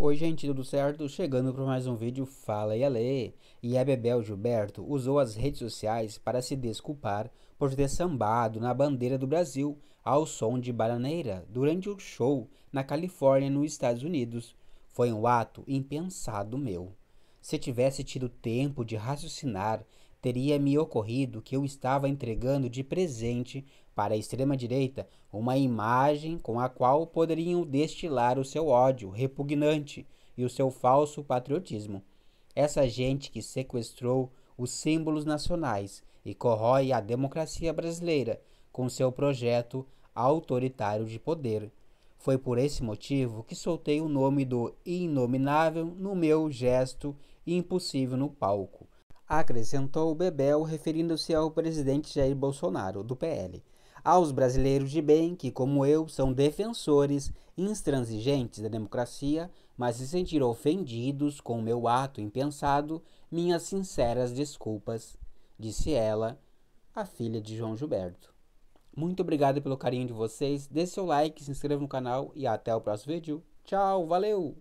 Oi gente, tudo certo? Chegando para mais um vídeo Fala e Lê E a é Bebel Gilberto usou as redes sociais para se desculpar por ter sambado na bandeira do Brasil ao som de bananeira durante o show na Califórnia, nos Estados Unidos. Foi um ato impensado meu. Se tivesse tido tempo de raciocinar teria-me ocorrido que eu estava entregando de presente para a extrema-direita uma imagem com a qual poderiam destilar o seu ódio repugnante e o seu falso patriotismo. Essa gente que sequestrou os símbolos nacionais e corrói a democracia brasileira com seu projeto autoritário de poder. Foi por esse motivo que soltei o nome do Inominável no meu gesto impossível no palco. Acrescentou Bebel, referindo-se ao presidente Jair Bolsonaro, do PL. Aos brasileiros de bem, que, como eu, são defensores intransigentes da democracia, mas se sentiram ofendidos com o meu ato impensado, minhas sinceras desculpas, disse ela, a filha de João Gilberto. Muito obrigado pelo carinho de vocês, dê seu like, se inscreva no canal e até o próximo vídeo. Tchau, valeu!